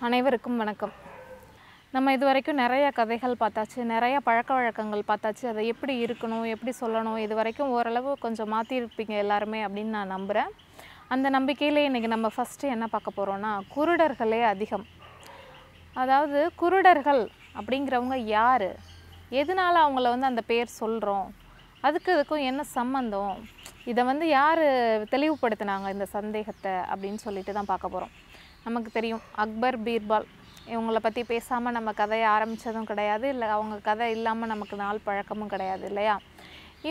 அனைவருக்கும் வணக்கம் நம்ம இது வரைக்கும் நிறைய கதைகள் பார்த்தாச்சு நிறைய பழக்க வழக்கங்கள் பார்த்தாச்சு அதை எப்படி இருக்கணும் எப்படி சொல்லணும் இது வரைக்கும் ஓரளவு கொஞ்சம் மாற்றிருப்பீங்க எல்லாருமே அப்படின்னு நான் நம்புகிறேன் அந்த நம்பிக்கையிலே இன்றைக்கி நம்ம ஃபஸ்ட்டு என்ன பார்க்க போகிறோன்னா குருடர்களே அதிகம் அதாவது குருடர்கள் அப்படிங்கிறவங்க யார் எதனால் அவங்கள வந்து அந்த பேர் சொல்கிறோம் அதுக்கு இதுக்கும் என்ன சம்மந்தம் இதை வந்து யார் தெளிவுபடுத்தினாங்க இந்த சந்தேகத்தை அப்படின்னு சொல்லிட்டு தான் பார்க்க போகிறோம் நமக்கு தெரியும் அக்பர் பீர்பால் இவங்கள பற்றி பேசாமல் நம்ம கதையை ஆரம்பித்ததும் கிடையாது இல்லை அவங்க கதை இல்லாமல் நமக்கு நாள் பழக்கமும் கிடையாது இல்லையா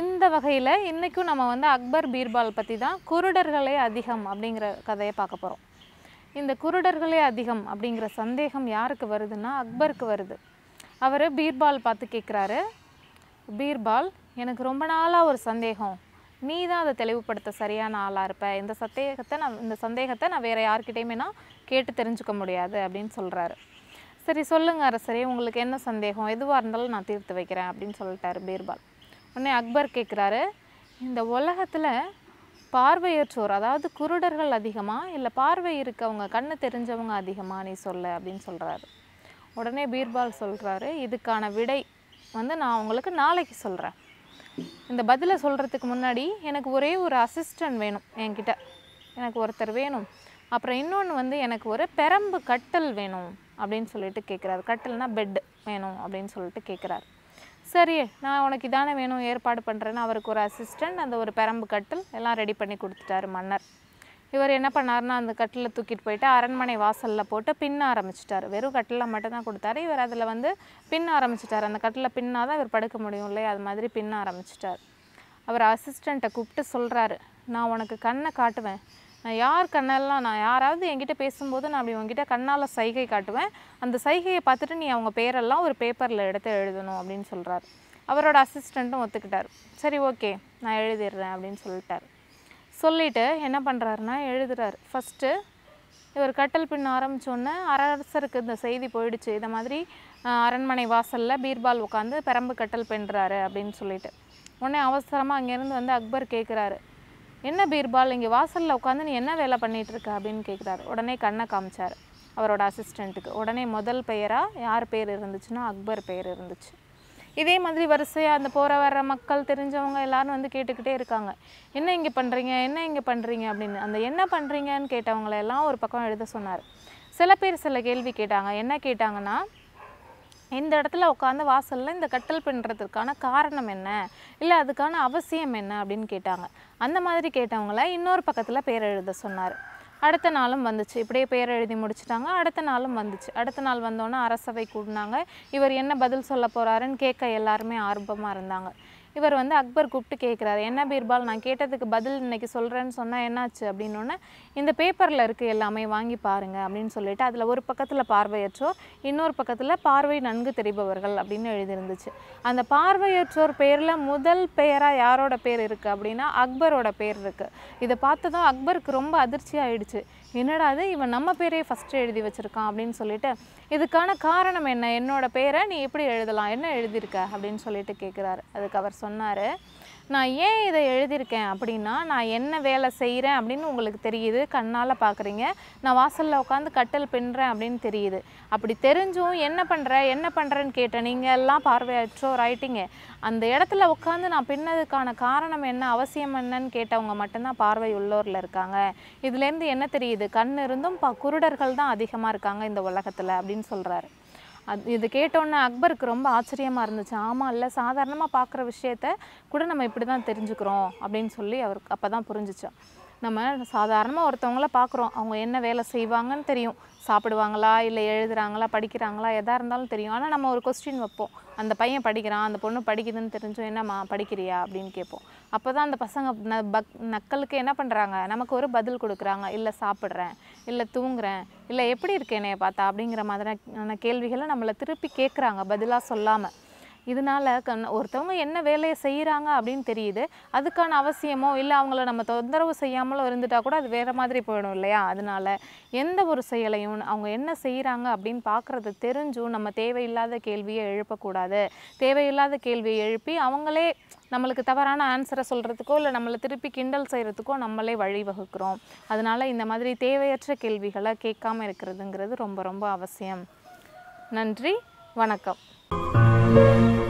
இந்த வகையில் இன்றைக்கும் நம்ம வந்து அக்பர் பீர்பால் பற்றி தான் குருடர்களே அதிகம் அப்படிங்கிற கதையை பார்க்க போகிறோம் இந்த குருடர்களே அதிகம் அப்படிங்கிற சந்தேகம் யாருக்கு வருதுன்னா அக்பருக்கு வருது அவர் பீர்பால் பார்த்து கேட்குறாரு பீர்பால் எனக்கு ரொம்ப நாளாக ஒரு சந்தேகம் நீ தான் அதை தெளிவுபடுத்த சரியான ஆளாக இருப்ப இந்த சந்தேகத்தை நான் இந்த சந்தேகத்தை நான் வேறு யார்கிட்டையுமே நான் கேட்டு தெரிஞ்சுக்க முடியாது அப்படின்னு சொல்கிறாரு சரி சொல்லுங்கள் அரசரே உங்களுக்கு என்ன சந்தேகம் எதுவாக இருந்தாலும் நான் தீர்த்து வைக்கிறேன் அப்படின்னு சொல்லிட்டாரு பீர்பால் உடனே அக்பர் கேட்குறாரு இந்த உலகத்தில் பார்வையற்றோர் அதாவது குருடர்கள் அதிகமாக இல்லை பார்வை இருக்கவங்க கண்ணு தெரிஞ்சவங்க அதிகமாக நீ சொல்லு அப்படின்னு சொல்கிறாரு உடனே பீர்பால் சொல்கிறாரு இதுக்கான விடை வந்து நான் உங்களுக்கு நாளைக்கு சொல்கிறேன் இந்த பதிலை சொல்கிறதுக்கு முன்னாடி எனக்கு ஒரே ஒரு அசிஸ்டன்ட் வேணும் என்கிட்ட எனக்கு ஒருத்தர் வேணும் அப்புறம் இன்னொன்று வந்து எனக்கு ஒரு பெரம்பு கட்டல் வேணும் அப்படின்னு சொல்லிட்டு கேட்குறாரு கட்டல்னா பெட் வேணும் அப்படின்னு சொல்லிட்டு கேட்குறாரு சரி நான் உனக்கு இதானே வேணும் ஏற்பாடு பண்ணுறேன்னு அவருக்கு ஒரு அசிஸ்டண்ட் அந்த ஒரு பெரம்பு கட்டல் எல்லாம் ரெடி பண்ணி கொடுத்துட்டாரு மன்னர் இவர் என்ன பண்ணார்னா அந்த கட்டில் தூக்கிட்டு போயிட்டு அரண்மனை வாசலில் போட்டு பின்ன ஆரம்பிச்சிட்டார் வெறும் கட்டில் மட்டும்தான் கொடுத்தாரு இவர் அதில் வந்து பின்ன ஆரம்பிச்சிட்டார் அந்த கட்டில் பின்னால் தான் இவர் படுக்க முடியும் இல்லையா அது மாதிரி பின்ன ஆரம்பிச்சிட்டார் அவர் அசிஸ்டண்ட்டை கூப்பிட்டு சொல்கிறாரு நான் உனக்கு கண்ணை காட்டுவேன் நான் யார் கண்ணெல்லாம் நான் யாராவது என்கிட்ட பேசும்போது நான் அப்படி உங்ககிட்ட கண்ணால் சைகை காட்டுவேன் அந்த சைகையை பார்த்துட்டு நீ அவங்க பேரெல்லாம் ஒரு பேப்பரில் எடுத்து எழுதணும் அப்படின்னு சொல்கிறார் அவரோட அசிஸ்டண்ட்டும் ஒத்துக்கிட்டார் சரி ஓகே நான் எழுதிடுறேன் அப்படின்னு சொல்லிட்டார் சொல்லிவிட்டு என்ன பண்ணுறாருன்னா எழுதுறாரு ஃபஸ்ட்டு இவர் கட்டல் பின் ஆரம்பித்தோன்னே அரசருக்கு இந்த செய்தி போயிடுச்சு இதை மாதிரி அரண்மனை வாசலில் பீர்பால் உட்காந்து பெரம்பு கட்டல் பின்னுறாரு அப்படின்னு சொல்லிட்டு உடனே அவசரமாக அங்கேருந்து வந்து அக்பர் கேட்குறாரு என்ன பீர்பால் இங்கே வாசலில் உட்காந்து நீ என்ன வேலை பண்ணிகிட்ருக்க அப்படின்னு கேட்குறாரு உடனே கண்ணை காமிச்சார் அவரோட அசிஸ்டண்ட்டுக்கு உடனே முதல் பெயராக யார் பேர் இருந்துச்சுன்னா அக்பர் பெயர் இருந்துச்சு இதே மாதிரி வரிசையாக அந்த போகிற வர்ற மக்கள் தெரிஞ்சவங்க எல்லோரும் வந்து கேட்டுக்கிட்டே இருக்காங்க என்ன இங்கே பண்ணுறீங்க என்ன இங்கே பண்ணுறீங்க அப்படின்னு அந்த என்ன பண்ணுறீங்கன்னு கேட்டவங்களெல்லாம் ஒரு பக்கம் எழுத சொன்னார் சில பேர் சில கேள்வி கேட்டாங்க என்ன கேட்டாங்கன்னா இந்த இடத்துல உட்காந்து வாசலில் இந்த கட்டல் பின்னுறதுக்கான காரணம் என்ன இல்லை அதுக்கான அவசியம் என்ன அப்படின்னு கேட்டாங்க அந்த மாதிரி கேட்டவங்கள இன்னொரு பக்கத்தில் பேர் எழுத சொன்னார் அடுத்த நாளும் வந்துச்சு இப்படியே பேர் எழுதி முடிச்சுட்டாங்க அடுத்த நாளும் வந்துச்சு அடுத்த நாள் வந்தோன்னே அரசவை கூடினாங்க இவர் என்ன பதில் சொல்ல போகிறாருன்னு கேட்க எல்லாருமே ஆர்வமாக இருந்தாங்க இவர் வந்து அக்பர் கூப்பிட்டு கேட்குறாரு என்ன பீர்பால் நான் கேட்டதுக்கு பதில் இன்றைக்கி சொல்கிறேன்னு சொன்னால் என்னாச்சு அப்படின்னோடனே இந்த பேப்பரில் இருக்குது எல்லாமே வாங்கி பாருங்கள் அப்படின்னு சொல்லிட்டு அதில் ஒரு பக்கத்தில் பார்வையற்றோர் இன்னொரு பக்கத்தில் பார்வை நன்கு தெரிபவர்கள் அப்படின்னு எழுதியிருந்துச்சு அந்த பார்வையற்றோர் பேரில் முதல் பெயராக யாரோட பேர் இருக்குது அப்படின்னா அக்பரோட பேர் இருக்குது இதை பார்த்ததும் அக்பருக்கு ரொம்ப அதிர்ச்சி ஆயிடுச்சு என்னடா இவன் நம்ம பேரையே ஃபஸ்ட்டு எழுதி வச்சுருக்கான் அப்படின்னு சொல்லிட்டு இதுக்கான காரணம் என்ன என்னோடய பேரை நீ எப்படி எழுதலாம் என்ன எழுதியிருக்க அப்படின்னு சொல்லிட்டு கேட்குறாரு அதுக்கு அவர் சொன்னார் நான் ஏன் இதை எழுதியிருக்கேன் அப்படின்னா நான் என்ன வேலை செய்கிறேன் அப்படின்னு உங்களுக்கு தெரியுது கண்ணால் பார்க்குறீங்க நான் வாசலில் உட்காந்து கட்டல் பின்னுறேன் அப்படின்னு தெரியுது அப்படி தெரிஞ்சும் என்ன பண்ணுற என்ன பண்ணுறேன்னு கேட்டேன் நீங்கள் எல்லாம் பார்வையாற்றோ ரைட்டிங்க அந்த இடத்துல உட்காந்து நான் பின்னதுக்கான காரணம் என்ன அவசியம் என்னன்னு கேட்டவங்க மட்டும்தான் பார்வை உள்ளோரில் இருக்காங்க இதுலேருந்து என்ன தெரியுது கண் இருந்தும் ப குருடர்கள் தான் அதிகமாக இருக்காங்க இந்த உலகத்தில் அப்படின்னு சொல்கிறாரு அது இது கேட்டோன்னே அக்பருக்கு ரொம்ப ஆச்சரியமாக இருந்துச்சு ஆமாம் இல்லை சாதாரணமாக பார்க்குற விஷயத்த கூட நம்ம இப்படி தான் தெரிஞ்சுக்கிறோம் அப்படின்னு சொல்லி அவருக்கு அப்போ தான் புரிஞ்சிச்சோம் நம்ம சாதாரணமாக ஒருத்தவங்கள பார்க்குறோம் அவங்க என்ன வேலை செய்வாங்கன்னு தெரியும் சாப்பிடுவாங்களா இல்லை எழுதுகிறாங்களா படிக்கிறாங்களா எதாக இருந்தாலும் தெரியும் ஆனால் நம்ம ஒரு கொஸ்டின் வைப்போம் அந்த பையன் படிக்கிறான் அந்த பொண்ணு படிக்குதுன்னு தெரிஞ்சோம் என்னம்மா படிக்கிறியா அப்படின்னு கேட்போம் அப்போ தான் அந்த பசங்க ந பக் நக்கலுக்கு என்ன பண்ணுறாங்க நமக்கு ஒரு பதில் கொடுக்குறாங்க இல்லை சாப்பிட்றேன் இல்லை தூங்குறேன் இல்லை எப்படி இருக்கேனே பார்த்தா அப்படிங்கிற மாதிரியான கேள்விகளை நம்மளை திருப்பி கேட்குறாங்க பதிலாக சொல்லாமல் இதனால் கண் ஒருத்தவங்க என்ன வேலையை செய்கிறாங்க அப்படின்னு தெரியுது அதுக்கான அவசியமோ இல்லை அவங்கள நம்ம தொந்தரவு செய்யாமலோ இருந்துட்டால் கூட அது வேறு மாதிரி போயிடும் இல்லையா அதனால் எந்த ஒரு செயலையும் அவங்க என்ன செய்கிறாங்க அப்படின்னு பார்க்குறது தெரிஞ்சும் நம்ம தேவையில்லாத கேள்வியை எழுப்பக்கூடாது தேவையில்லாத கேள்வியை எழுப்பி அவங்களே நம்மளுக்கு தவறான ஆன்சரை சொல்கிறதுக்கோ இல்லை நம்மளை திருப்பி கிண்டல் செய்கிறதுக்கோ நம்மளே வழிவகுக்கிறோம் அதனால் இந்த மாதிரி தேவையற்ற கேள்விகளை கேட்காம இருக்கிறதுங்கிறது ரொம்ப ரொம்ப அவசியம் நன்றி வணக்கம் Thank you.